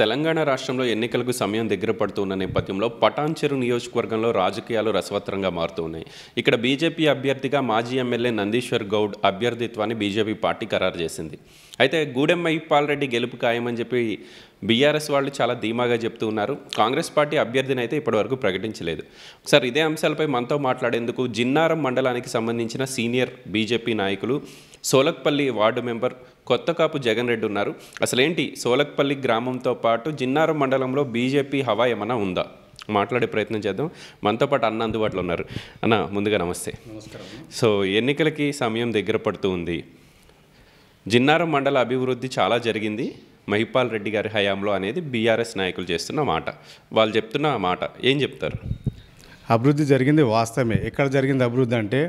తెలంగాణ రాష్ట్రంలో ఎన్నికలకు సమయం దగ్గర పడుతున్న నేపథ్యంలో పటాన్చెరు నియోజకవర్గంలో రాజకీయాలు రసవత్తరంగా మారుతున్నాయి ఇక్కడ బీజేపీ అభ్యర్థిగా మాజీ ఎమ్మెల్యే నందీశ్వర్ గౌడ్ అభ్యర్థిత్వాన్ని బీజేపీ పార్టీ ఖరారు చేసింది అయితే గూడెం మహిపాల్ రెడ్డి గెలుపు ఖాయమని చెప్పి బీఆర్ఎస్ వాళ్ళు చాలా ధీమాగా చెప్తూ ఉన్నారు కాంగ్రెస్ పార్టీ అభ్యర్థిని అయితే ఇప్పటివరకు ప్రకటించలేదు సార్ ఇదే అంశాలపై మనతో మాట్లాడేందుకు జిన్నారం మండలానికి సంబంధించిన సీనియర్ బీజేపీ నాయకులు సోలక్పల్లి వార్డు మెంబర్ కొత్త కాపు జగన్ రెడ్డి ఉన్నారు అసలేంటి సోలక్పల్లి గ్రామంతో పాటు జిన్నారం మండలంలో బీజేపీ హవా ఏమైనా ఉందా మాట్లాడే ప్రయత్నం చేద్దాం మనతో పాటు అన్న అందుబాటులో ఉన్నారు అన్న ముందుగా నమస్తే సో ఎన్నికలకి సమయం దగ్గర పడుతూ ఉంది జిన్నారం మండల అభివృద్ధి చాలా జరిగింది మహిపాల్ రెడ్డి గారి హయాంలో అనేది బీఆర్ఎస్ నాయకులు చేస్తున్న మాట వాళ్ళు చెప్తున్న మాట ఏం చెప్తారు అభివృద్ధి జరిగింది వాస్తవమే ఎక్కడ జరిగింది అభివృద్ధి అంటే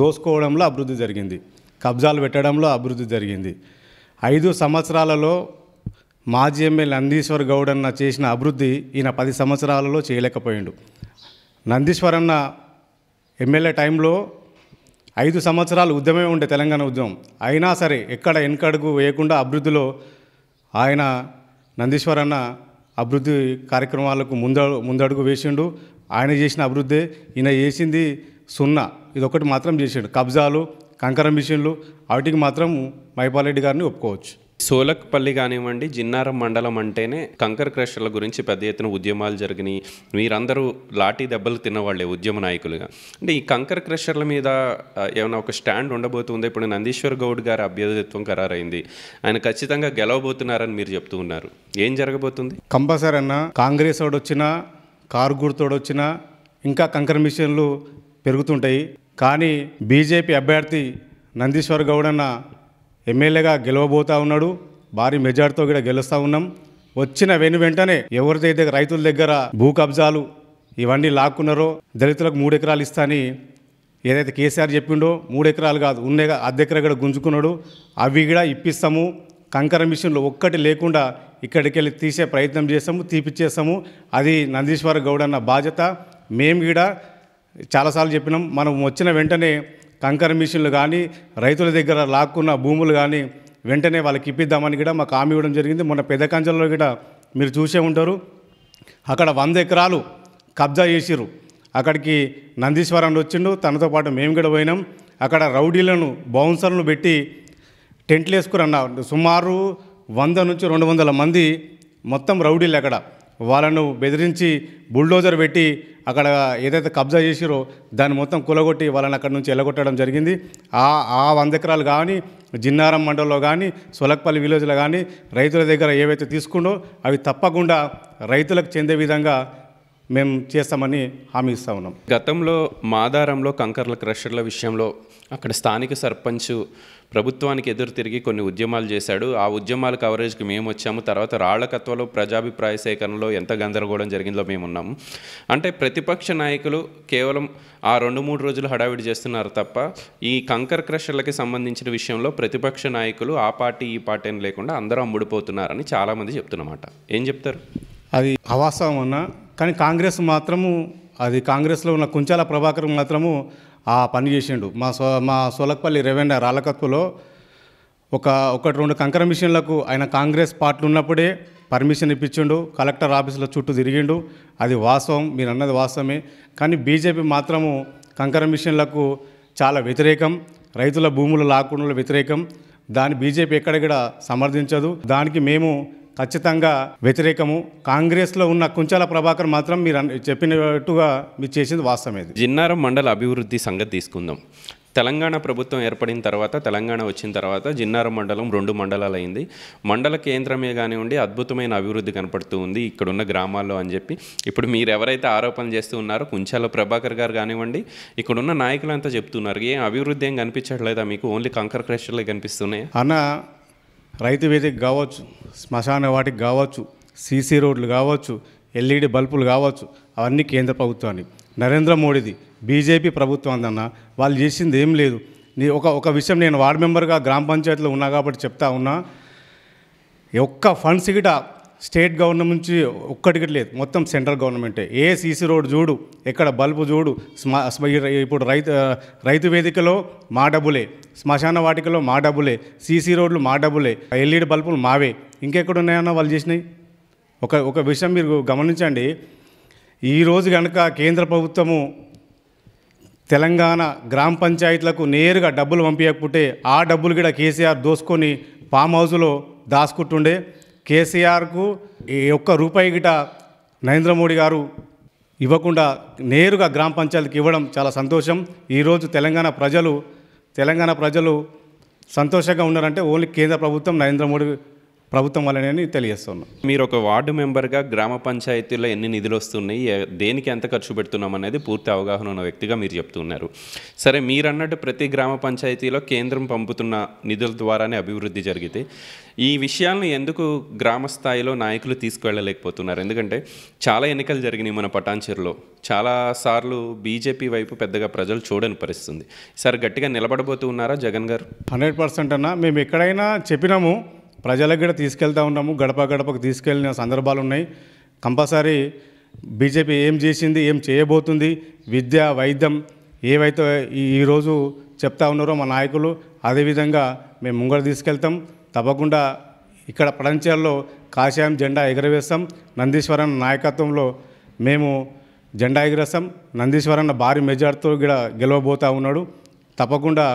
దోసుకోవడంలో అభివృద్ధి జరిగింది కబ్జాలు పెట్టడంలో అభివృద్ధి జరిగింది ఐదు సంవత్సరాలలో మాజీ ఎమ్మెల్యే నందీశ్వర్ గౌడ్ అన్న చేసిన అభివృద్ధి ఈయన పది సంవత్సరాలలో చేయలేకపోయిండు నందీశ్వర్ అన్న ఎమ్మెల్యే టైంలో ఐదు సంవత్సరాలు ఉద్యమే ఉండే తెలంగాణ ఉద్యమం అయినా సరే ఎక్కడ ఎన్కడుగు వేయకుండా అభివృద్ధిలో ఆయన నందీశ్వర్ అన్న అభివృద్ధి కార్యక్రమాలకు ముంద ముందడుగు వేసిండు ఆయన చేసిన అభివృద్ధి ఈయన చేసింది సున్నా ఇదొకటి మాత్రం చేసిండు కబ్జాలు కంకర మిషన్లు వాటికి మాత్రం మైపాలరెడ్డి గారిని ఒప్పుకోవచ్చు సోలక్పల్లి కానివ్వండి జిన్నారం మండలం అంటేనే కంకర్ క్రషర్ల గురించి పెద్ద ఎత్తున ఉద్యమాలు జరిగినాయి మీరందరూ లాఠీ దెబ్బలు తిన్నవాళ్ళే ఉద్యమ నాయకులుగా అంటే ఈ కంకర్ క్రషర్ల మీద ఏమైనా ఒక స్టాండ్ ఉండబోతుంది ఇప్పుడు నందీశ్వర్ గౌడ్ గారి అభ్యర్థిత్వం ఖరారైంది ఆయన ఖచ్చితంగా గెలవబోతున్నారని మీరు చెప్తూ ఉన్నారు ఏం జరగబోతుంది కంపల్సరీ అన్న కాంగ్రెస్ వాడు వచ్చినా కారు వచ్చినా ఇంకా కంకర్ మిషన్లు పెరుగుతుంటాయి కానీ బీజేపీ అభ్యర్థి నందీశ్వర్ గౌడన్న ఎమ్మెల్యేగా గెలవబోతూ ఉన్నాడు భారీ మెజార్టీతో కూడా గెలుస్తూ ఉన్నాం వచ్చిన వెను వెంటనే ఎవరిదైతే రైతుల దగ్గర భూ కబ్జాలు ఇవన్నీ లాక్కున్నారో దళితులకు మూడు ఎకరాలు ఇస్తాని ఏదైతే కేసీఆర్ చెప్పిండో మూడు ఎకరాలు కాదు ఉన్నాయి అద్దెకర కూడా గుంజుకున్నాడు అవి కూడా ఇప్పిస్తాము కంకర మిషన్లు ఒక్కటి లేకుండా ఇక్కడికి వెళ్ళి తీసే ప్రయత్నం చేస్తాము తీపిచ్చేస్తాము అది నందీశ్వర గౌడ్ అన్న బాధ్యత మేము కూడా చాలాసార్లు చెప్పినాం మనం వచ్చిన వెంటనే కంకర మిషన్లు కానీ రైతుల దగ్గర లాక్కున్న భూములు కానీ వెంటనే వాళ్ళకి ఇప్పిద్దామని కూడా మాకు హామీ ఇవ్వడం జరిగింది మొన్న పెద్ద కంచెల్లో కూడా మీరు చూసే ఉంటారు అక్కడ వంద ఎకరాలు కబ్జా చేసిరు అక్కడికి నందీశ్వరం వచ్చిండు తనతో పాటు మేము కూడా పోయినాం అక్కడ రౌడీలను బౌన్సర్లను పెట్టి టెంట్లు వేసుకురన్నారు సుమారు వంద నుంచి రెండు వందల మంది మొత్తం రౌడీలు అక్కడ వాళ్ళను బెదిరించి బుల్డోజర్ పెట్టి అక్కడ ఏదైతే కబ్జా చేసిరో దాన్ని మొత్తం కులగొట్టి వాళ్ళని అక్కడ నుంచి ఎలగొట్టడం జరిగింది ఆ ఆ వంద ఎకరాలు కానీ జిన్నారం మండలంలో కానీ సొలక్పల్లి విలేజ్లో కానీ రైతుల దగ్గర ఏవైతే తీసుకుండో అవి తప్పకుండా రైతులకు చెందే విధంగా మేము చేస్తామని హామీ ఇస్తా ఉన్నాం గతంలో మాదారంలో కంకర్ల క్రషర్ల విషయంలో అక్కడ స్థానిక సర్పంచ్ ప్రభుత్వానికి ఎదురు తిరిగి కొన్ని ఉద్యమాలు చేశాడు ఆ ఉద్యమాల కవరేజ్కి మేము వచ్చాము తర్వాత రాళ్ళకత్వలో ప్రజాభిప్రాయ సేకరణలో ఎంత గందరగోళం జరిగిందో మేము ఉన్నాము అంటే ప్రతిపక్ష నాయకులు కేవలం ఆ రెండు మూడు రోజులు హడావిడి చేస్తున్నారు తప్ప ఈ కంకర్ క్రషర్లకి సంబంధించిన విషయంలో ప్రతిపక్ష నాయకులు ఆ పార్టీ ఈ పార్టీ అని లేకుండా అందరూ అమ్ముడిపోతున్నారని చాలామంది చెప్తున్నమాట ఏం చెప్తారు అది అవాస్తవం అన్నా కానీ కాంగ్రెస్ మాత్రము అది కాంగ్రెస్లో ఉన్న కుంచాల ప్రభాకర్ మాత్రము ఆ పని చేసిండు మా సో మా సోలక్పల్లి రెవెండ రాలకత్తులో ఒక ఒకటి రెండు కంకర మిషన్లకు ఆయన కాంగ్రెస్ పార్టీ ఉన్నప్పుడే పర్మిషన్ ఇప్పించిండు కలెక్టర్ ఆఫీసులో చుట్టూ తిరిగిండు అది వాస్తవం మీరు అన్నది వాస్తవమే కానీ బీజేపీ మాత్రము కంకర మిషన్లకు చాలా వ్యతిరేకం రైతుల భూములు లాక్కుండా వ్యతిరేకం దాన్ని బీజేపీ ఎక్కడ కూడా సమర్థించదు దానికి మేము ఖచ్చితంగా వ్యతిరేకము కాంగ్రెస్లో ఉన్న కుంచాల ప్రభాకర్ మాత్రం మీరు చెప్పినట్టుగా మీరు చేసింది వాస్తవమేది జిన్నారం మండల అభివృద్ధి సంగతి తీసుకుందాం తెలంగాణ ప్రభుత్వం ఏర్పడిన తర్వాత తెలంగాణ వచ్చిన తర్వాత జిన్నారం మండలం రెండు మండలాలు అయింది మండల కేంద్రమే కానివ్వండి అద్భుతమైన అభివృద్ధి కనపడుతూ ఉంది ఇక్కడున్న గ్రామాల్లో అని చెప్పి ఇప్పుడు మీరు ఎవరైతే ఆరోపణలు చేస్తూ ఉన్నారో కుంచాల ప్రభాకర్ గారు కానివ్వండి ఇక్కడున్న నాయకులంతా చెప్తున్నారు ఏం అభివృద్ధి ఏం కనిపించట్లేదా మీకు ఓన్లీ కంకర్ క్రషర్లే కనిపిస్తున్నాయి అన్న రైతు వేదిక కావచ్చు శ్మశాన వాటికి కావచ్చు సీసీ రోడ్లు కావచ్చు ఎల్ఈడి e బల్బులు కావచ్చు అవన్నీ కేంద్ర ప్రభుత్వాన్ని నరేంద్ర మోడీది బీజేపీ ప్రభుత్వం అందన్న వాళ్ళు చేసింది ఏం లేదు నీ ఒక ఒక విషయం నేను వార్డు మెంబర్గా గ్రామ పంచాయతీలో ఉన్నా కాబట్టి చెప్తా ఉన్నా ఒక్క ఫండ్స్ గిట స్టేట్ గవర్నమెంట్ నుంచి ఒక్కటికి లేదు మొత్తం సెంట్రల్ గవర్నమెంటే ఏ సీసీ రోడ్ చూడు ఎక్కడ బల్బు చూడు స్మా ఇప్పుడు రైతు రైతు వేదికలో మా డబ్బులే శ్మశాన వాటికలో మా డబ్బులే సీసీ రోడ్లు మా డబ్బులే ఎల్ఈడి బల్బులు మావే ఇంకెక్కడ ఉన్నాయన్న వాళ్ళు చేసినాయి ఒక ఒక విషయం మీరు గమనించండి ఈరోజు కనుక కేంద్ర ప్రభుత్వము తెలంగాణ గ్రామ పంచాయతీలకు నేరుగా డబ్బులు పంపించకపోతే ఆ డబ్బులు కూడా కేసీఆర్ దోసుకొని ఫామ్ హౌస్లో దాచుకుంటుండే కేసీఆర్కు ఈ ఒక్క రూపాయి గిట నరేంద్ర మోడీ గారు ఇవ్వకుండా నేరుగా గ్రామ పంచాయతీకి ఇవ్వడం చాలా సంతోషం ఈరోజు తెలంగాణ ప్రజలు తెలంగాణ ప్రజలు సంతోషంగా ఉన్నారంటే ఓన్లీ కేంద్ర ప్రభుత్వం నరేంద్ర మోడీ ప్రభుత్వం వల్లనే తెలియజేస్తున్నాం మీరు ఒక వార్డు మెంబర్గా గ్రామ పంచాయతీలో ఎన్ని నిధులు వస్తున్నాయి దేనికి ఎంత ఖర్చు పెడుతున్నాం అనేది పూర్తి అవగాహన ఉన్న వ్యక్తిగా మీరు చెప్తున్నారు సరే మీరు అన్నట్టు ప్రతి గ్రామ పంచాయతీలో కేంద్రం పంపుతున్న నిధుల ద్వారానే అభివృద్ధి జరిగితే ఈ విషయాలను ఎందుకు గ్రామ స్థాయిలో నాయకులు తీసుకువెళ్ళలేకపోతున్నారు ఎందుకంటే చాలా ఎన్నికలు జరిగినాయి మన పటాన్చెరులో చాలాసార్లు బీజేపీ వైపు పెద్దగా ప్రజలు చూడని పరిస్థితుంది సార్ గట్టిగా నిలబడబోతున్నారా జగన్ గారు హండ్రెడ్ పర్సెంట్ అన్న మేము ఎక్కడైనా చెప్పినాము ప్రజలకు కూడా తీసుకెళ్తూ ఉన్నాము గడప గడపకు తీసుకెళ్ళిన సందర్భాలు ఉన్నాయి కంపల్సరీ బీజేపీ ఏం చేసింది ఏం చేయబోతుంది విద్య వైద్యం ఏవైతే ఈరోజు చెప్తా ఉన్నారో మా నాయకులు అదేవిధంగా మేము ముంగడు తీసుకెళ్తాం తప్పకుండా ఇక్కడ ప్రపంచాల్లో కాషాయం జెండా ఎగరవేస్తాం నందీశ్వరన్న నాయకత్వంలో మేము జెండా ఎగరేస్తాం నందీశ్వరన్న భారీ మెజార్టీతో కూడా గెలవబోతూ ఉన్నాడు తప్పకుండా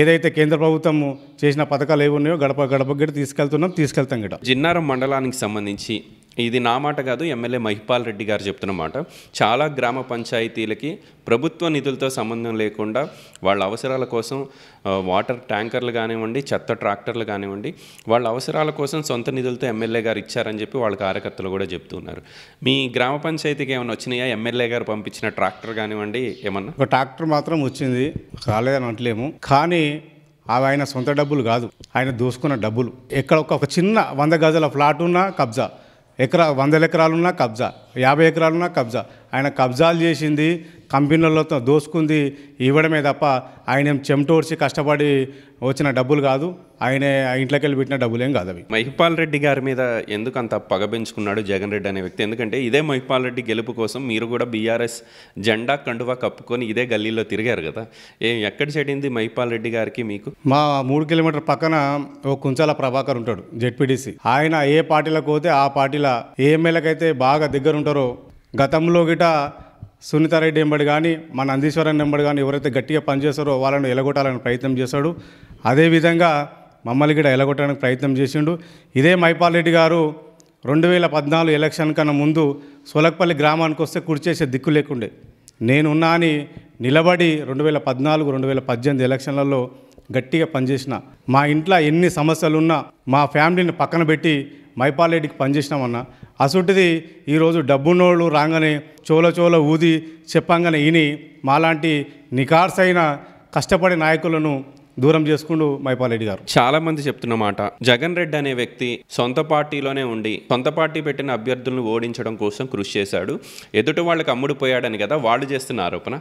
ఏదైతే కేంద్ర ప్రభుత్వం చేసిన పథకాలు ఏమున్నాయో ఉన్నాయో గడప గడప గడి తీసుకెళ్తున్నాం తీసుకెళ్తాం గిట జిన్నారం మండలానికి సంబంధించి ఇది నా మాట కాదు ఎమ్మెల్యే మహిపాల్ రెడ్డి గారు చెప్తున్న మాట చాలా గ్రామ పంచాయతీలకి ప్రభుత్వ నిధులతో సంబంధం లేకుండా వాళ్ళ అవసరాల కోసం వాటర్ ట్యాంకర్లు కానివ్వండి చెత్త ట్రాక్టర్లు కానివ్వండి వాళ్ళ అవసరాల కోసం సొంత నిధులతో ఎమ్మెల్యే గారు ఇచ్చారని చెప్పి వాళ్ళ కార్యకర్తలు కూడా చెప్తున్నారు మీ గ్రామ పంచాయతీకి ఏమైనా వచ్చినాయా ఎమ్మెల్యే గారు పంపించిన ట్రాక్టర్ కానివ్వండి ఏమన్నా ఒక ట్రాక్టర్ మాత్రం వచ్చింది కాలేదని అనట్లేము కానీ అవి ఆయన సొంత డబ్బులు కాదు ఆయన దూసుకున్న డబ్బులు ఎక్కడ ఒక చిన్న వంద గజల ఫ్లాట్ ఉన్న కబ్జా ఎకరా వందల ఎకరాలున్నా కబ్జా యాభై ఎకరాలున్నా కబ్జా ఆయన కబ్జాలు చేసింది కంపెనీలతో దోసుకుంది ఇవ్వడమే తప్ప ఆయన చెమటోడ్చి కష్టపడి వచ్చిన డబ్బులు కాదు ఆయన ఇంట్లోకి వెళ్ళి పెట్టిన ఏం కాదు అవి మహిపాల్ రెడ్డి గారి మీద ఎందుకు అంత పగ జగన్ రెడ్డి అనే వ్యక్తి ఎందుకంటే ఇదే మహిపాల్ రెడ్డి గెలుపు కోసం మీరు కూడా బీఆర్ఎస్ జెండా కండువా కప్పుకొని ఇదే గల్లీలో తిరిగారు కదా ఏం ఎక్కడ చెడింది మహిపాల్ రెడ్డి గారికి మీకు మా మూడు కిలోమీటర్ పక్కన ఓ కుంచాల ప్రభాకర్ ఉంటాడు జెడ్పీటీసీ ఆయన ఏ పార్టీలకు పోతే ఆ పార్టీల ఏ ఎమ్మెల్యేకైతే బాగా దగ్గర ఉంటారో గతంలో గిట సునీతారెడ్డి ఎంబడి కానీ మన నందీశ్వరన్ ఎంబడి కానీ ఎవరైతే గట్టిగా పనిచేస్తారో వాళ్ళను ఎలగొట్టాలని ప్రయత్నం చేశాడు అదేవిధంగా మమ్మల్ని కూడా ఎలగొట్టడానికి ప్రయత్నం చేసిండు ఇదే మైపాల్ రెడ్డి గారు రెండు వేల పద్నాలుగు ఎలక్షన్ కన్నా ముందు సొలకపల్లి గ్రామానికి వస్తే కుర్చేసే దిక్కు లేకుండే నేనున్నా అని నిలబడి రెండు వేల పద్నాలుగు రెండు వేల పద్దెనిమిది ఎలక్షన్లలో గట్టిగా పనిచేసిన మా ఇంట్లో ఎన్ని సమస్యలున్నా మా ఫ్యామిలీని పక్కన పెట్టి మైపాల్ రెడ్డికి పనిచేసినామన్నా అసొంటిది ఈరోజు డబ్బున్నోళ్ళు రాగానే చోల చోల ఊది చెప్పంగానే ఇని మాలాంటి నికార్సైన కష్టపడే నాయకులను దూరం చేసుకుంటూ మైపాలరెడ్డి గారు చాలా మంది చెప్తున్న మాట జగన్ రెడ్డి అనే వ్యక్తి సొంత పార్టీలోనే ఉండి సొంత పార్టీ పెట్టిన అభ్యర్థులను ఓడించడం కోసం కృషి చేశాడు ఎదుటి వాళ్ళకి పోయాడని కదా వాళ్ళు చేస్తున్న ఆరోపణ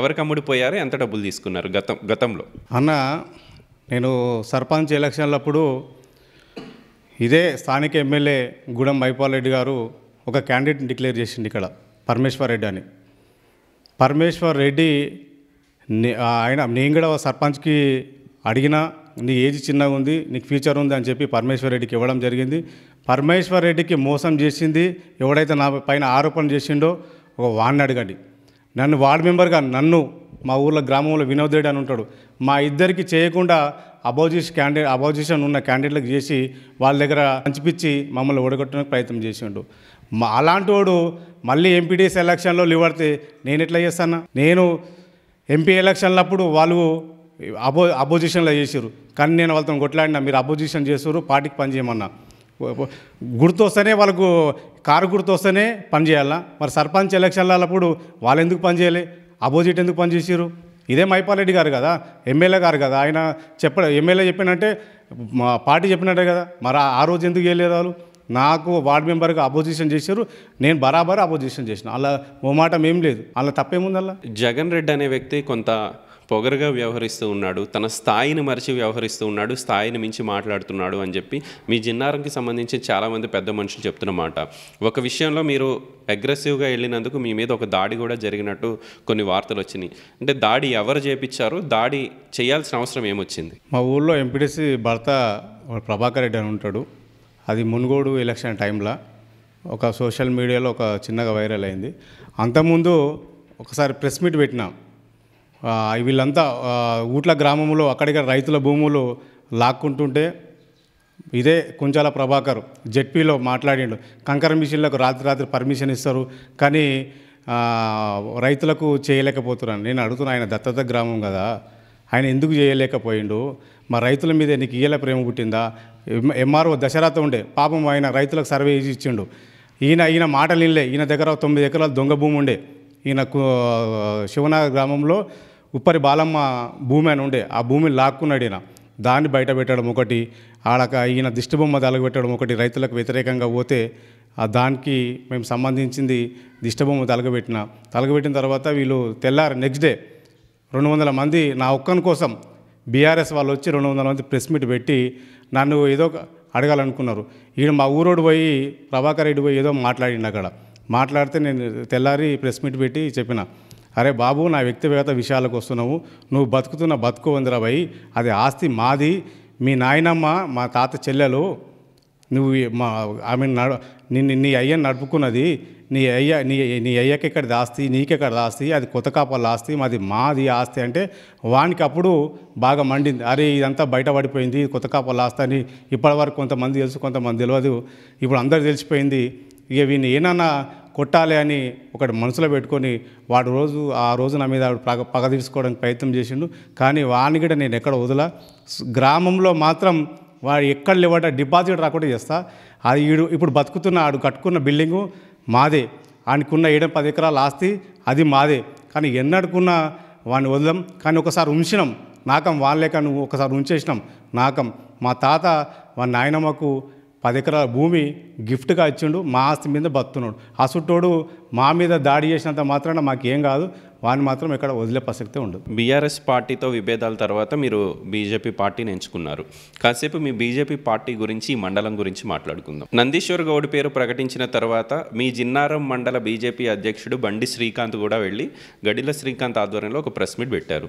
ఎవరికి అమ్ముడుపోయారు ఎంత డబ్బులు తీసుకున్నారు గతం గతంలో అన్న నేను సర్పంచ్ ఎలక్షన్లప్పుడు ఇదే స్థానిక ఎమ్మెల్యే గూడెం మైపాల్ గారు ఒక క్యాండిడేట్ని డిక్లేర్ చేసింది ఇక్కడ పరమేశ్వర్ రెడ్డి అని పరమేశ్వర్ రెడ్డి ఆయన నేను కూడా సర్పంచ్కి అడిగినా నీ ఏజ్ చిన్నగా ఉంది నీకు ఫ్యూచర్ ఉంది అని చెప్పి పరమేశ్వర్ రెడ్డికి ఇవ్వడం జరిగింది పరమేశ్వర్ రెడ్డికి మోసం చేసింది ఎవడైతే నా పైన ఆరోపణ చేసిండో ఒక వాడిని అడగండి నన్ను వార్డు మెంబర్గా నన్ను మా ఊర్లో గ్రామంలో వినోద్ రెడ్డి అని ఉంటాడు మా ఇద్దరికి చేయకుండా అపోజిషన్ క్యాండిడేట్ అపోజిషన్ ఉన్న క్యాండిడేట్లకు చేసి వాళ్ళ దగ్గర పంచిపిచ్చి మమ్మల్ని ఓడగొట్టడానికి ప్రయత్నం చేసిండు అలాంటి వాడు మళ్ళీ ఎంపీడీఎస్ ఎలక్షన్లో నిలబడితే నేను ఎట్లా చేస్తాను నేను ఎంపీ ఎలక్షన్లప్పుడు వాళ్ళు అపో అపోజిషన్లో చేసారు కానీ నేను వాళ్ళతో కొట్లాడినా మీరు అపోజిషన్ చేసారు పార్టీకి పనిచేయమన్నా గుర్తు వస్తేనే వాళ్ళకు కారు గుర్తు వస్తేనే పనిచేయాలా మరి సర్పంచ్ ఎలక్షన్లప్పుడు వాళ్ళు ఎందుకు చేయాలి అపోజిట్ ఎందుకు పనిచేసారు ఇదే మైపాలరెడ్డి గారు కదా ఎమ్మెల్యే గారు కదా ఆయన చెప్ప ఎమ్మెల్యే చెప్పినంటే మా పార్టీ చెప్పినట్టే కదా మరి ఆ రోజు ఎందుకు వేయలేదు వాళ్ళు నాకు వార్డు మెంబర్గా అపోజిషన్ చేశారు నేను బరాబర్ అపోజిషన్ చేసిన అలా ఓ మాట ఏం లేదు అలా తప్పేముందల్లా జగన్ రెడ్డి అనే వ్యక్తి కొంత పొగరగా వ్యవహరిస్తూ ఉన్నాడు తన స్థాయిని మరిచి వ్యవహరిస్తూ ఉన్నాడు స్థాయిని మించి మాట్లాడుతున్నాడు అని చెప్పి మీ జిన్నారంకి సంబంధించి చాలామంది పెద్ద మనుషులు చెప్తున్నమాట ఒక విషయంలో మీరు అగ్రెసివ్గా వెళ్ళినందుకు మీ మీద ఒక దాడి కూడా జరిగినట్టు కొన్ని వార్తలు వచ్చినాయి అంటే దాడి ఎవరు చేపించారు దాడి చేయాల్సిన అవసరం ఏమొచ్చింది మా ఊళ్ళో ఎంపీటీసీ భర్త ప్రభాకర్ రెడ్డి అని ఉంటాడు అది మునుగోడు ఎలక్షన్ టైంలో ఒక సోషల్ మీడియాలో ఒక చిన్నగా వైరల్ అయింది అంతకుముందు ఒకసారి ప్రెస్ మీట్ పెట్టినాం వీళ్ళంతా ఊట్ల గ్రామంలో అక్కడిక్కడ రైతుల భూములు లాక్కుంటుంటే ఇదే కుంచాల ప్రభాకర్ జెడ్పీలో మాట్లాడిండు కంకర మిషన్లకు రాత్రి రాత్రి పర్మిషన్ ఇస్తారు కానీ రైతులకు చేయలేకపోతున్నాను నేను అడుగుతున్నా ఆయన దత్తత గ్రామం కదా ఆయన ఎందుకు చేయలేకపోయిండు మా రైతుల మీద నీకు ఈయల ప్రేమ పుట్టిందా ఎంఆర్ఓ దశరథ ఉండే పాపం ఆయన రైతులకు సర్వే చేసి ఇచ్చిండు ఈయన ఈయన మాటలు ఇల్లే ఈయన దగ్గర తొమ్మిది ఎకరాలు దొంగ భూమి ఉండే ఈయన శివనగర్ గ్రామంలో ఉప్పరి బాలమ్మ భూమి అని ఉండే ఆ భూమిని లాక్కున్నాడు ఈయన దాన్ని బయట పెట్టడం ఒకటి ఆడక ఈయన దిష్టిబొమ్మ తలగబెట్టడం ఒకటి రైతులకు వ్యతిరేకంగా పోతే ఆ దానికి మేము సంబంధించింది దిష్టబొమ్మ తలగబెట్టిన తలగబెట్టిన తర్వాత వీళ్ళు తెల్లారు నెక్స్ట్ డే రెండు వందల మంది నా ఒక్కని కోసం బీఆర్ఎస్ వాళ్ళు వచ్చి రెండు వందల మంది ప్రెస్ మీట్ పెట్టి నన్ను ఏదో అడగాలనుకున్నారు ఈయన మా ఊరోడు పోయి ప్రభాకర్ రెడ్డి పోయి ఏదో మాట్లాడిండు అక్కడ మాట్లాడితే నేను తెల్లారి ప్రెస్ మీట్ పెట్టి చెప్పిన అరే బాబు నా వ్యక్తిగత విషయాలకు వస్తున్నావు నువ్వు బతుకుతున్న బతుకు ఉందిరా అది ఆస్తి మాది మీ నాయనమ్మ మా తాత చెల్లెలు నువ్వు మా ఐ మీన్ నడు నిన్ను నీ అయ్యని నడుపుకున్నది నీ అయ్య నీ నీ అయ్యకి ఇక్కడ దాస్తి నీకెక్కడ దాస్తి అది కొత్త కాపాల ఆస్తి మాది మాది ఆస్తి అంటే వానికి అప్పుడు బాగా మండింది అరే ఇదంతా బయటపడిపోయింది కొత్త కాపాల ఆస్తి అని ఇప్పటివరకు కొంతమంది తెలుసు కొంతమంది తెలియదు ఇప్పుడు అందరు తెలిసిపోయింది ఇక వీని ఏనన్నా కొట్టాలి అని ఒకటి మనసులో పెట్టుకొని వాడు రోజు ఆ రోజు నా మీద పగ పగ తీసుకోవడానికి ప్రయత్నం చేసిండు కానీ వాడిని కూడా నేను ఎక్కడ వదల గ్రామంలో మాత్రం వాడు ఎక్కడ లేవట డిపాజిట్ రాకుండా చేస్తా అది ఈడు ఇప్పుడు బతుకుతున్న ఆడు కట్టుకున్న బిల్డింగు మాదే ఆయనకున్న ఏడు పది ఎకరాలు ఆస్తి అది మాదే కానీ ఎన్నడుకున్న వాడిని వదలం కానీ ఒకసారి ఉంచినాం నాకం వాళ్ళే కానీ ఒకసారి ఉంచేసినాం నాకం మా తాత వాళ్ళ నాయనమ్మకు పది ఎకరాల భూమి గిఫ్ట్గా ఇచ్చిండు మా ఆస్తి మీద బతున్నాడు అసుట్టోడు మా మీద దాడి చేసినంత మాత్రాన మాకేం కాదు వాడిని మాత్రం ఎక్కడ వదిలే ప్రసక్తి ఉండదు బీఆర్ఎస్ పార్టీతో విభేదాల తర్వాత మీరు బీజేపీ పార్టీని ఎంచుకున్నారు కాసేపు మీ బీజేపీ పార్టీ గురించి ఈ మండలం గురించి మాట్లాడుకుందాం నందీశ్వర్ గౌడ్ పేరు ప్రకటించిన తర్వాత మీ జిన్నారం మండల బీజేపీ అధ్యక్షుడు బండి శ్రీకాంత్ కూడా వెళ్ళి గడిల శ్రీకాంత్ ఆధ్వర్యంలో ఒక ప్రెస్ మీట్ పెట్టారు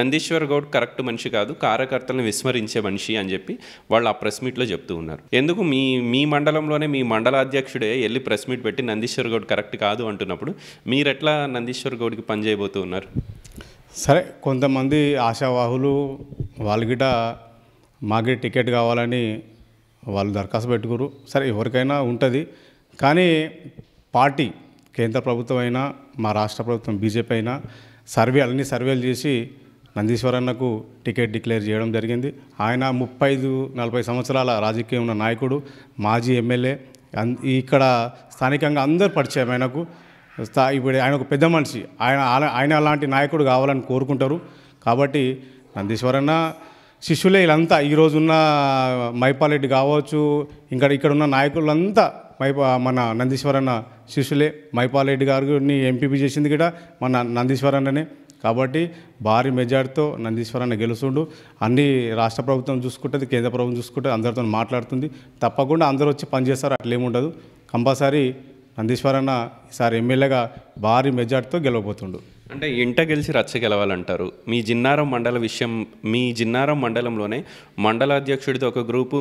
నందీశ్వర్ గౌడ్ కరెక్ట్ మనిషి కాదు కార్యకర్తలను విస్మరించే మనిషి అని చెప్పి వాళ్ళు ఆ ప్రెస్ మీట్లో చెప్తూ ఉన్నారు ఎందుకు మీ మీ మండలంలోనే మీ మండల అధ్యక్షుడే వెళ్ళి ప్రెస్ మీట్ పెట్టి నందీశ్వర్ గౌడ్ కరెక్ట్ కాదు అంటున్నప్పుడు మీరెట్లా నందీశ్వర్ గౌడ్కి పనిచే చేయబోతూ ఉన్నారు సరే కొంతమంది ఆశావాహులు వాళ్ళకిట మాకి టికెట్ కావాలని వాళ్ళు దరఖాస్తు పెట్టుకురు సరే ఎవరికైనా ఉంటుంది కానీ పార్టీ కేంద్ర ప్రభుత్వం అయినా మా రాష్ట్ర ప్రభుత్వం బీజేపీ అయినా సర్వే అన్ని సర్వేలు చేసి నందీశ్వరన్నకు టికెట్ డిక్లేర్ చేయడం జరిగింది ఆయన ముప్పై ఐదు నలభై సంవత్సరాల రాజకీయం ఉన్న నాయకుడు మాజీ ఎమ్మెల్యే ఇక్కడ స్థానికంగా అందరు పరిచయం ఆయనకు ఇప్పుడు ఆయన ఒక పెద్ద మనిషి ఆయన ఆయన అలాంటి నాయకుడు కావాలని కోరుకుంటారు కాబట్టి నందీశ్వరన్న శిష్యులే వీళ్ళంతా ఉన్న మైపాలెడ్డి కావచ్చు ఇంకా ఇక్కడ ఉన్న నాయకులంతా మైపా మన నందీశ్వరన్న శిష్యులే మైపాలెడ్డి గారిని ఎంపీపీ చేసింది కూడా మన నందీశ్వరన్ననే కాబట్టి భారీ మెజార్టీతో నందీశ్వరన్న గెలుస్తుండు అన్ని రాష్ట్ర ప్రభుత్వం చూసుకుంటుంది కేంద్ర ప్రభుత్వం చూసుకుంటుంది అందరితో మాట్లాడుతుంది తప్పకుండా అందరూ వచ్చి పనిచేస్తారు అట్లేముండదు కంపల్సరీ నందీశ్వరన్న ఈసారి ఎమ్మెల్యేగా భారీ మెజార్టీతో గెలవబోతుండు అంటే ఇంట గెలిచి రచ్చ గెలవాలంటారు మీ జిన్నారం మండల విషయం మీ జిన్నారం మండలంలోనే మండల అధ్యక్షుడితో ఒక గ్రూపు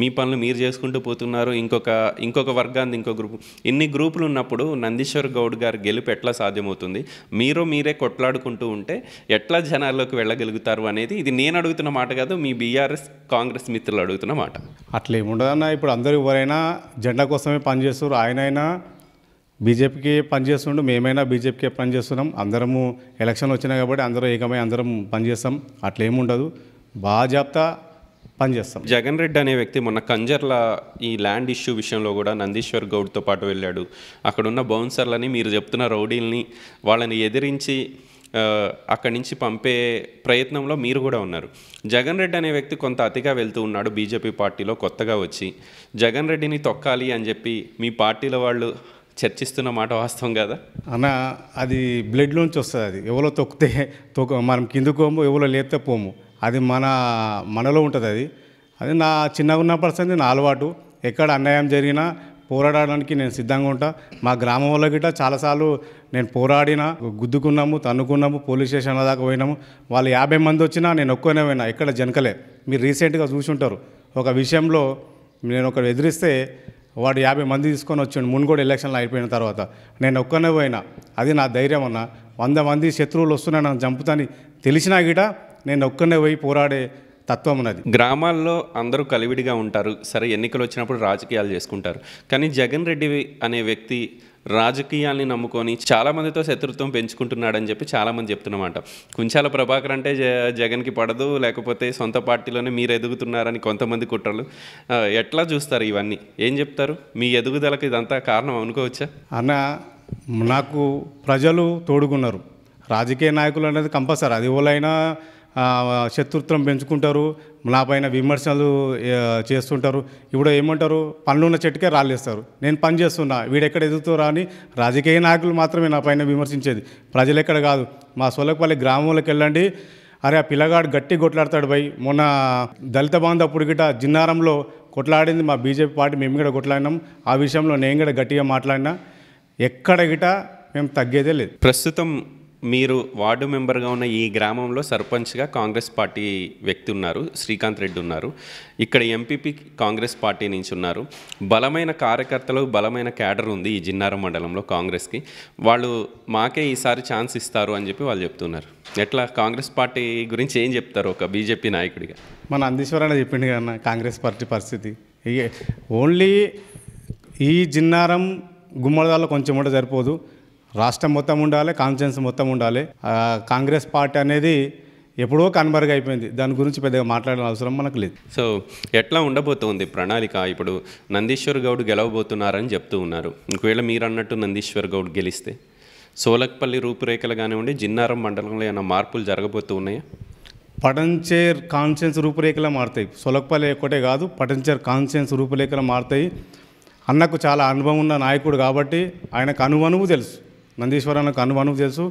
మీ పనులు మీరు చేసుకుంటూ పోతున్నారు ఇంకొక ఇంకొక వర్గాన్ని ఇంకో గ్రూపు ఇన్ని గ్రూపులు ఉన్నప్పుడు నందీశ్వర్ గౌడ్ గారు గెలుపు ఎట్లా సాధ్యమవుతుంది మీరు మీరే కొట్లాడుకుంటూ ఉంటే ఎట్లా జనాల్లోకి వెళ్ళగలుగుతారు అనేది ఇది నేను అడుగుతున్న మాట కాదు మీ బీఆర్ఎస్ కాంగ్రెస్ మిత్రులు అడుగుతున్న మాట అట్లా ఏముండదన్నా ఇప్పుడు అందరూ ఎవరైనా జెండా కోసమే పనిచేస్తారు ఆయనైనా బీజేపీకి పనిచేస్తుండు మేమైనా బీజేపీకే పనిచేస్తున్నాం అందరము ఎలక్షన్ వచ్చినాయి కాబట్టి అందరూ ఏకమై అందరం పనిచేస్తాం అట్లేముండదు బాజాప్తా పనిచేస్తాం జగన్ రెడ్డి అనే వ్యక్తి మొన్న కంజర్ల ఈ ల్యాండ్ ఇష్యూ విషయంలో కూడా నందీశ్వర్ గౌడ్తో పాటు వెళ్ళాడు అక్కడున్న బౌన్సర్లని మీరు చెప్తున్న రౌడీల్ని వాళ్ళని ఎదిరించి అక్కడి నుంచి పంపే ప్రయత్నంలో మీరు కూడా ఉన్నారు జగన్ రెడ్డి అనే వ్యక్తి కొంత అతిగా వెళ్తూ ఉన్నాడు బీజేపీ పార్టీలో కొత్తగా వచ్చి జగన్ రెడ్డిని తొక్కాలి అని చెప్పి మీ పార్టీల వాళ్ళు చర్చిస్తున్న మాట వాస్తవం కదా అన్న అది బ్లడ్లోంచి వస్తుంది అది ఎవరో తొక్కితే తొక్క మనం కిందకు పోము ఎవరో లేతే పోము అది మన మనలో ఉంటుంది అది అది నా చిన్నగా ఉన్నప్పటి సంది నా అలవాటు ఎక్కడ అన్యాయం జరిగినా పోరాడడానికి నేను సిద్ధంగా ఉంటా మా గ్రామం వాళ్ళ గిట్ట చాలాసార్లు నేను పోరాడిన గుద్దుకున్నాము తన్నుకున్నాము పోలీస్ స్టేషన్ల దాకా పోయినాము వాళ్ళు యాభై మంది వచ్చినా నేను ఒక్కనే పోయినా ఎక్కడ జనకలే మీరు రీసెంట్గా చూసి ఉంటారు ఒక విషయంలో నేను ఒకటి ఎదిరిస్తే వాడు యాభై మంది తీసుకొని ముందు మున్గోడు ఎలక్షన్లో అయిపోయిన తర్వాత నేను ఒక్కనే పోయినా అది నా ధైర్యం అన్న వంద మంది శత్రువులు వస్తున్నా నన్ను చంపుతాని తెలిసినా గిట నేను ఒక్కనే పోయి పోరాడే తత్వం ఉన్నది గ్రామాల్లో అందరూ కలివిడిగా ఉంటారు సరే ఎన్నికలు వచ్చినప్పుడు రాజకీయాలు చేసుకుంటారు కానీ జగన్ రెడ్డి అనే వ్యక్తి రాజకీయాల్ని నమ్ముకొని చాలామందితో శత్రుత్వం పెంచుకుంటున్నాడని చెప్పి చాలామంది చెప్తున్నమాట కుంచాల ప్రభాకర్ అంటే జగన్కి పడదు లేకపోతే సొంత పార్టీలోనే మీరు ఎదుగుతున్నారని కొంతమంది కుట్రలు ఎట్లా చూస్తారు ఇవన్నీ ఏం చెప్తారు మీ ఎదుగుదలకు ఇదంతా కారణం అనుకోవచ్చా అన్న నాకు ప్రజలు తోడుకున్నారు రాజకీయ నాయకులు అనేది కంపల్సరీ అది ఓలైనా శత్రుత్వం పెంచుకుంటారు నా పైన విమర్శలు చేస్తుంటారు ఇప్పుడు ఏమంటారు పనులున్న చెట్టుకే వేస్తారు నేను పని చేస్తున్నా వీడెక్కడ ఎదుగుతారా అని రాజకీయ నాయకులు మాత్రమే నా పైన విమర్శించేది ప్రజలు ఎక్కడ కాదు మా సోలకపల్లి గ్రామంలోకి వెళ్ళండి అరే ఆ పిల్లగాడు గట్టి కొట్లాడతాడు భయ్ మొన్న దళిత బాంధ అప్పుడు గిట జిన్నారంలో కొట్లాడింది మా బీజేపీ పార్టీ మేము కూడా కొట్లాడినాం ఆ విషయంలో నేను కూడా గట్టిగా మాట్లాడినా ఎక్కడ గిట మేము తగ్గేదే లేదు ప్రస్తుతం మీరు వార్డు మెంబర్గా ఉన్న ఈ గ్రామంలో సర్పంచ్గా కాంగ్రెస్ పార్టీ వ్యక్తి ఉన్నారు శ్రీకాంత్ రెడ్డి ఉన్నారు ఇక్కడ ఎంపీపీ కాంగ్రెస్ పార్టీ నుంచి ఉన్నారు బలమైన కార్యకర్తలు బలమైన క్యాడర్ ఉంది ఈ జిన్నారం మండలంలో కాంగ్రెస్కి వాళ్ళు మాకే ఈసారి ఛాన్స్ ఇస్తారు అని చెప్పి వాళ్ళు చెప్తున్నారు ఎట్లా కాంగ్రెస్ పార్టీ గురించి ఏం చెప్తారు ఒక బీజేపీ నాయకుడిగా మన అందేశ్వరనే చెప్పింది కన్నా కాంగ్రెస్ పార్టీ పరిస్థితి ఓన్లీ ఈ జిన్నారం గుమ్మడి కొంచెం కూడా సరిపోదు రాష్ట్రం మొత్తం ఉండాలి కాన్ఫిడెన్స్ మొత్తం ఉండాలి కాంగ్రెస్ పార్టీ అనేది ఎప్పుడో కన్వర్గ్ అయిపోయింది దాని గురించి పెద్దగా మాట్లాడిన అవసరం మనకు లేదు సో ఎట్లా ఉండబోతోంది ప్రణాళిక ఇప్పుడు నందీశ్వర్ గౌడ్ గెలవబోతున్నారని చెప్తూ ఉన్నారు ఒకవేళ మీరు అన్నట్టు నందీశ్వర్ గౌడ్ గెలిస్తే సోలక్పల్లి రూపురేఖలు కానివ్వండి జిన్నారం మండలంలో ఏమైనా మార్పులు జరగబోతూ ఉన్నాయా పటంచేర్ కాన్షియన్స్ రూపురేఖలు మారుతాయి సొలక్పల్లి ఒక్కటే కాదు పటంచేర్ కాన్షియన్స్ రూపురేఖలు మారుతాయి అన్నకు చాలా అనుభవం ఉన్న నాయకుడు కాబట్టి ఆయనకు అనువనువు తెలుసు నందీశ్వరానికి అనుమానం తెలుసు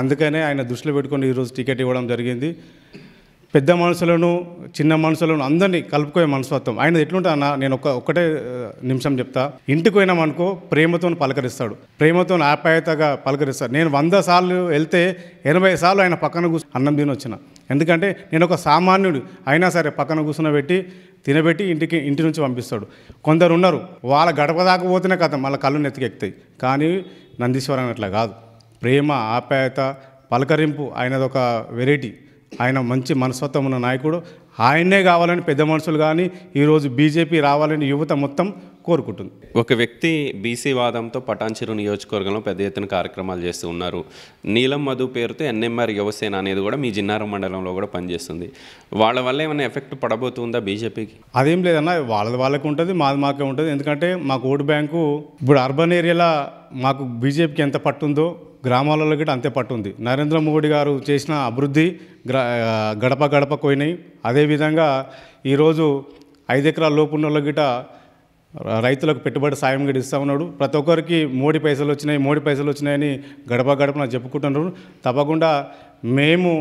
అందుకనే ఆయన దృష్టిలో పెట్టుకొని ఈరోజు టికెట్ ఇవ్వడం జరిగింది పెద్ద మనుషులను చిన్న మనుషులను అందరినీ కలుపుకునే మనస్తత్వం ఆయన ఎట్లుంటా అన్న నేను ఒక ఒకటే నిమిషం చెప్తా ఇంటికి పోయినామనుకో ప్రేమతో పలకరిస్తాడు ప్రేమతో ఆప్యాయతగా పలకరిస్తాడు నేను వంద సార్లు వెళ్తే ఎనభై సార్లు ఆయన పక్కన కూర్చు అన్నం తిని వచ్చిన ఎందుకంటే నేను ఒక సామాన్యుడు అయినా సరే పక్కన పెట్టి తినబెట్టి ఇంటికి ఇంటి నుంచి పంపిస్తాడు కొందరు ఉన్నారు వాళ్ళ గడప దాకపోతేనే పోతేనే మళ్ళీ కళ్ళు నెత్తికెక్తాయి కానీ నందీశ్వరం అట్లా కాదు ప్రేమ ఆప్యాయత పలకరింపు ఆయనదొక వెరైటీ ఆయన మంచి మనస్తత్వం ఉన్న నాయకుడు ఆయనే కావాలని పెద్ద మనుషులు కానీ ఈరోజు బీజేపీ రావాలని యువత మొత్తం కోరుకుంటుంది ఒక వ్యక్తి బీసీ వాదంతో పటాన్చెరు నియోజకవర్గంలో పెద్ద ఎత్తున కార్యక్రమాలు చేస్తూ ఉన్నారు నీలం మధు పేరుతో ఎన్ఎంఆర్ యువసేన అనేది కూడా మీ జిన్నారం మండలంలో కూడా పనిచేస్తుంది వాళ్ళ వల్ల ఏమైనా ఎఫెక్ట్ పడబోతుందా బీజేపీకి అదేం లేదన్న వాళ్ళ వాళ్ళకు ఉంటుంది మాది మాకే ఉంటుంది ఎందుకంటే మాకు ఓటు బ్యాంకు ఇప్పుడు అర్బన్ ఏరియాలో మాకు బీజేపీకి ఎంత పట్టుందో గ్రామాలలో కూడా అంతే పట్టు ఉంది నరేంద్ర మోడీ గారు చేసిన అభివృద్ధి గడప గడప పోయినాయి అదేవిధంగా ఈరోజు ఐదు ఎకరాల లోపు ఉన్న గిట రైతులకు పెట్టుబడి సాయం గిట ఇస్తా ఉన్నాడు ప్రతి ఒక్కరికి మోడీ పైసలు వచ్చినాయి మోడీ పైసలు వచ్చినాయని గడప గడపన చెప్పుకుంటున్నారు తప్పకుండా మేము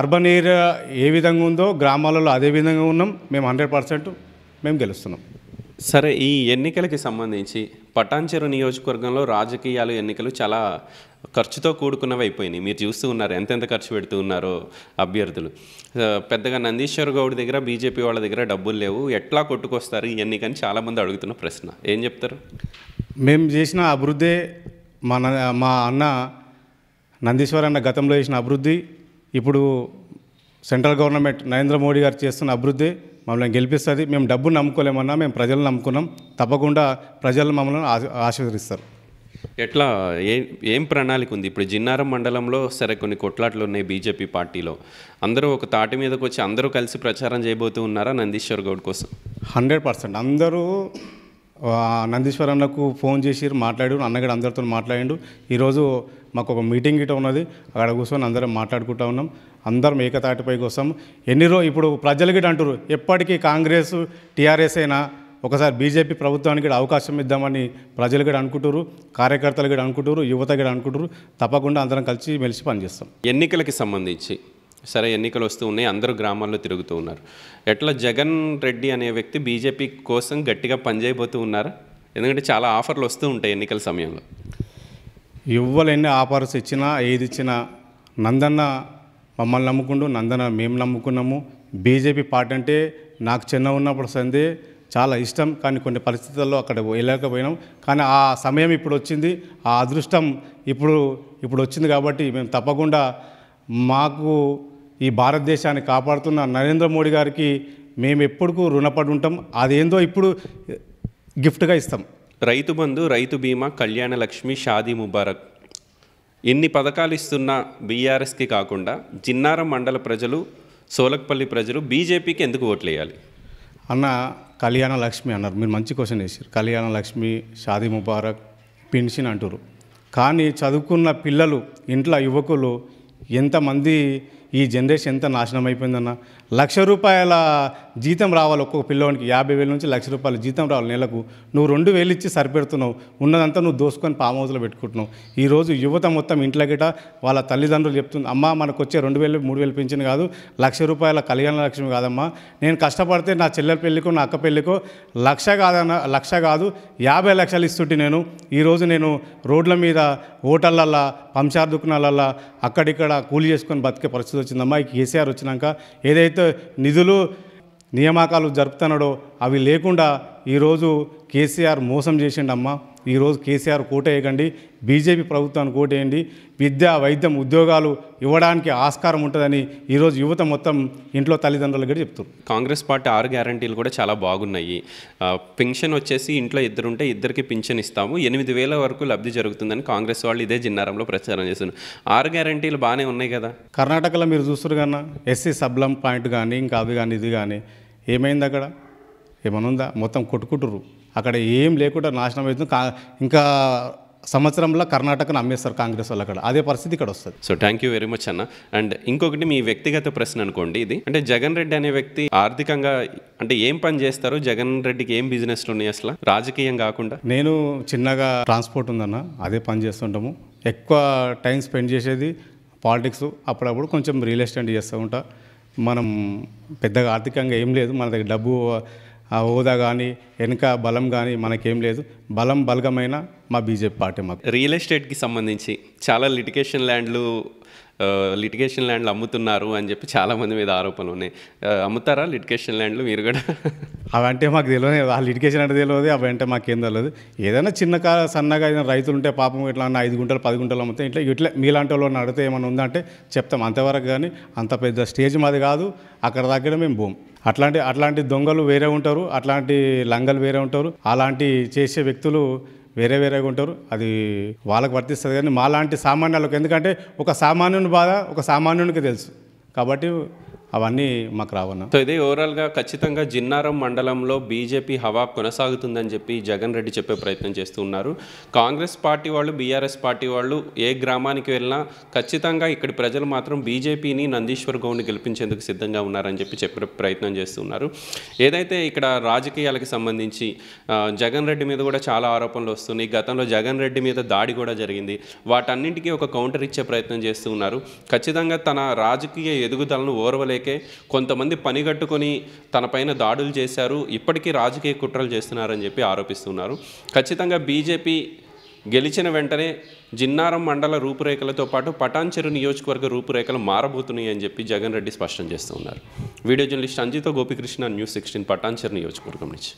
అర్బన్ ఏరియా ఏ విధంగా ఉందో గ్రామాలలో అదే విధంగా ఉన్నాం మేము హండ్రెడ్ పర్సెంట్ మేము గెలుస్తున్నాం సరే ఈ ఎన్నికలకి సంబంధించి పటాన్చెరు నియోజకవర్గంలో రాజకీయాలు ఎన్నికలు చాలా ఖర్చుతో కూడుకున్నవి అయిపోయినాయి మీరు చూస్తూ ఉన్నారు ఎంతెంత ఖర్చు పెడుతూ ఉన్నారో అభ్యర్థులు పెద్దగా నందీశ్వర్ గౌడ్ దగ్గర బీజేపీ వాళ్ళ దగ్గర డబ్బులు లేవు ఎట్లా కొట్టుకొస్తారు ఈ ఎన్నికని చాలామంది అడుగుతున్న ప్రశ్న ఏం చెప్తారు మేము చేసిన అభివృద్ధే మన మా అన్న నందీశ్వర్ అన్న గతంలో చేసిన అభివృద్ధి ఇప్పుడు సెంట్రల్ గవర్నమెంట్ నరేంద్ర మోడీ గారు చేస్తున్న అభివృద్ధి మమ్మల్ని గెలిపిస్తుంది మేము డబ్బు నమ్ముకోలేమన్నా మేము ప్రజలు నమ్ముకున్నాం తప్పకుండా ప్రజలు మమ్మల్ని ఆశీర్వదిస్తారు ఎట్లా ఏం ఏం ప్రణాళిక ఉంది ఇప్పుడు జిన్నారం మండలంలో సరే కొన్ని కొట్లాట్లు ఉన్నాయి బీజేపీ పార్టీలో అందరూ ఒక తాటి మీదకి వచ్చి అందరూ కలిసి ప్రచారం చేయబోతూ ఉన్నారా నందీశ్వర్ గౌడ్ కోసం హండ్రెడ్ పర్సెంట్ అందరూ నందీశ్వర్ అన్నకు ఫోన్ చేసి మాట్లాడు అన్నగడు అందరితో మాట్లాడిండు ఈరోజు మాకు ఒక మీటింగ్ ఇటు ఉన్నది అక్కడ కూర్చొని అందరం మాట్లాడుకుంటా ఉన్నాం అందరం ఏకతాటిపైకి వస్తాం ఎన్ని రోజు ఇప్పుడు ప్రజలు గిట్ట అంటారు ఎప్పటికీ కాంగ్రెస్ టీఆర్ఎస్ అయినా ఒకసారి బీజేపీ ప్రభుత్వానికి కూడా అవకాశం ఇద్దామని ప్రజలు కూడా అనుకుంటారు కార్యకర్తలు కూడా అనుకుంటారు యువత కూడా అనుకుంటారు తప్పకుండా అందరం కలిసి మెలిసి పనిచేస్తాం ఎన్నికలకి సంబంధించి సరే ఎన్నికలు వస్తూ ఉన్నాయి అందరూ గ్రామాల్లో తిరుగుతూ ఉన్నారు ఎట్లా జగన్ రెడ్డి అనే వ్యక్తి బీజేపీ కోసం గట్టిగా పనిచేయబోతూ ఉన్నారు ఎందుకంటే చాలా ఆఫర్లు వస్తూ ఉంటాయి ఎన్నికల సమయంలో ఇవ్వలు ఎన్ని ఆఫర్స్ ఇచ్చినా ఏది ఇచ్చినా నందన్న మమ్మల్ని నమ్ముకుండు నందన మేము నమ్ముకున్నాము బీజేపీ పార్టీ అంటే నాకు చిన్న ఉన్నప్పుడు సందే చాలా ఇష్టం కానీ కొన్ని పరిస్థితుల్లో అక్కడ వెళ్ళలేకపోయినాం కానీ ఆ సమయం ఇప్పుడు వచ్చింది ఆ అదృష్టం ఇప్పుడు ఇప్పుడు వచ్చింది కాబట్టి మేము తప్పకుండా మాకు ఈ భారతదేశాన్ని కాపాడుతున్న నరేంద్ర మోడీ గారికి మేము ఎప్పుడుకు రుణపడి ఉంటాం అదేందో ఇప్పుడు గిఫ్ట్గా ఇస్తాం రైతు బంధు రైతు బీమా కళ్యాణ లక్ష్మి షాదీ ముబారక్ ఎన్ని పథకాలు ఇస్తున్న బీఆర్ఎస్కి కాకుండా జిన్నారం మండల ప్రజలు సోలక్పల్లి ప్రజలు బీజేపీకి ఎందుకు ఓట్లేయాలి అన్న కళ్యాణ లక్ష్మి అన్నారు మీరు మంచి క్వశ్చన్ వేసారు కళ్యాణ లక్ష్మి షాదీ ముబారక్ పెన్షన్ అంటారు కానీ చదువుకున్న పిల్లలు ఇంట్లో యువకులు ఎంతమంది ఈ జనరేషన్ ఎంత నాశనం అయిపోయిందన్న లక్ష రూపాయల జీతం రావాలి ఒక్కొక్క పిల్లోనికి యాభై వేల నుంచి లక్ష రూపాయల జీతం రావాలి నెలకు నువ్వు రెండు వేలు ఇచ్చి సరిపెడుతున్నావు ఉన్నదంతా నువ్వు దోసుకొని పామౌజులో పెట్టుకుంటున్నావు ఈరోజు యువత మొత్తం ఇంట్లోకిట వాళ్ళ తల్లిదండ్రులు చెప్తుంది అమ్మ మనకు వచ్చే రెండు వేలు మూడు వేలు పెంచిన కాదు లక్ష రూపాయల కళ్యాణ లక్ష్మి కాదమ్మా నేను కష్టపడితే నా చెల్లెల పెళ్ళికో నా అక్క పెళ్ళికో లక్ష కాదన్న లక్ష కాదు యాభై లక్షలు ఇస్తుంటే నేను ఈరోజు నేను రోడ్ల మీద హోటళ్ళల్లో పంచార్ దుకాణాలల్లా అక్కడిక్కడ కూలి చేసుకొని బతికే పరిస్థితి వచ్చిందమ్మా ఈ కేసీఆర్ వచ్చినాక ఏదైతే ఏదైతే నిధులు నియామకాలు జరుపుతున్నాడో అవి లేకుండా ఈరోజు కేసీఆర్ మోసం చేసిండమ్మా ఈరోజు కేసీఆర్ కోటేయకండి బీజేపీ ప్రభుత్వాన్ని కోటేయండి విద్య వైద్యం ఉద్యోగాలు ఇవ్వడానికి ఆస్కారం ఉంటుందని ఈరోజు యువత మొత్తం ఇంట్లో తల్లిదండ్రులు కూడా చెప్తారు కాంగ్రెస్ పార్టీ ఆరు గ్యారంటీలు కూడా చాలా బాగున్నాయి పెన్షన్ వచ్చేసి ఇంట్లో ఇద్దరు ఉంటే ఇద్దరికి పింఛన్ ఇస్తాము ఎనిమిది వేల వరకు లబ్ధి జరుగుతుందని కాంగ్రెస్ వాళ్ళు ఇదే జిన్నారంలో ప్రచారం చేస్తున్నారు ఆరు గ్యారంటీలు బాగానే ఉన్నాయి కదా కర్ణాటకలో మీరు చూస్తారు కన్నా ఎస్సీ సబ్లం పాయింట్ కానీ ఇంకా అవి కానీ ఇది కానీ ఏమైంది అక్కడ ఏమనుందా మొత్తం కొట్టుకుంటురు అక్కడ ఏం లేకుండా నాశనం అవుతుంది కా ఇంకా సంవత్సరంలో కర్ణాటకను అమ్మేస్తారు కాంగ్రెస్ వాళ్ళు అక్కడ అదే పరిస్థితి ఇక్కడ వస్తుంది so thank you very much అన్న అండ్ ఇంకొకటి మీ వ్యక్తిగత ప్రశ్న అనుకోండి ఇది అంటే జగన్ రెడ్డి అనే వ్యక్తి ఆర్థికంగా అంటే ఏం పని చేస్తారు జగన్ రెడ్డికి ఏం బిజినెస్లు ఉన్నాయి అసలు రాజకీయం కాకుండా నేను చిన్నగా ట్రాన్స్పోర్ట్ ఉందన్న అదే పని చేస్తుంటాము ఎక్కువ టైం స్పెండ్ చేసేది పాలిటిక్స్ అప్పుడప్పుడు కొంచెం రియల్ ఎస్టేట్ చేస్తూ ఉంటా మనం పెద్దగా ఆర్థికంగా ఏం లేదు మన దగ్గర డబ్బు ಹೋದಾಗ ಅಲ್ಲಿ వెనుక బలం కానీ మనకేం లేదు బలం బలగమైన మా బీజేపీ పార్టీ మాకు రియల్ ఎస్టేట్కి సంబంధించి చాలా లిటికేషన్ ల్యాండ్లు లిటికేషన్ ల్యాండ్లు అమ్ముతున్నారు అని చెప్పి చాలామంది మీద ఆరోపణలు ఉన్నాయి అమ్ముతారా లిటికేషన్ ల్యాండ్లు మీరు కూడా అవంటే మాకు తెలియదు ఆ లిటికేషన్ అంటే తెలియదు అవి అంటే మాకేం తెలియదు ఏదైనా చిన్న సన్నగా ఏదైనా రైతులు ఉంటే పాపం ఇట్లా ఐదు గుంటలు పది గుంటలు అమ్ముతాయి ఇట్లా ఇట్లా మీలాంటి వాళ్ళు అడిగితే ఏమైనా ఉందంటే చెప్తాం అంతవరకు కానీ అంత పెద్ద స్టేజ్ మాది కాదు అక్కడ తగ్గడం మేము భూమి అట్లాంటి అట్లాంటి దొంగలు వేరే ఉంటారు అట్లాంటి లంగ రంగాలు వేరే ఉంటారు అలాంటి చేసే వ్యక్తులు వేరే వేరేగా ఉంటారు అది వాళ్ళకి వర్తిస్తుంది కానీ మాలాంటి సామాన్యాలకు ఎందుకంటే ఒక సామాన్యుని బాధ ఒక సామాన్యునికి తెలుసు కాబట్టి అవన్నీ మాకు రావన్న సో ఇది ఓవరాల్గా ఖచ్చితంగా జిన్నారం మండలంలో బీజేపీ హవా కొనసాగుతుందని చెప్పి జగన్ రెడ్డి చెప్పే ప్రయత్నం చేస్తున్నారు కాంగ్రెస్ పార్టీ వాళ్ళు బీఆర్ఎస్ పార్టీ వాళ్ళు ఏ గ్రామానికి వెళ్ళినా ఖచ్చితంగా ఇక్కడి ప్రజలు మాత్రం బీజేపీని నందీశ్వర్ గౌడ్ని గెలిపించేందుకు సిద్ధంగా ఉన్నారని చెప్పి చెప్పే ప్రయత్నం చేస్తున్నారు ఏదైతే ఇక్కడ రాజకీయాలకు సంబంధించి జగన్ రెడ్డి మీద కూడా చాలా ఆరోపణలు వస్తున్నాయి గతంలో జగన్ రెడ్డి మీద దాడి కూడా జరిగింది వాటన్నింటికీ ఒక కౌంటర్ ఇచ్చే ప్రయత్నం చేస్తూ ఉన్నారు ఖచ్చితంగా తన రాజకీయ ఎదుగుదలను ఓర్వలేక ఇప్పటికే కొంతమంది పని కట్టుకొని తనపైన దాడులు చేశారు ఇప్పటికీ రాజకీయ కుట్రలు చేస్తున్నారని చెప్పి ఆరోపిస్తున్నారు ఖచ్చితంగా బీజేపీ గెలిచిన వెంటనే జిన్నారం మండల రూపురేఖలతో పాటు పటాన్చెరు నియోజకవర్గ రూపురేఖలు మారబోతున్నాయి అని చెప్పి జగన్ రెడ్డి స్పష్టం చేస్తున్నారు video journalist Anjitha Gopikrishna news sixteen Patancheru నియోజకవర్గం నుంచి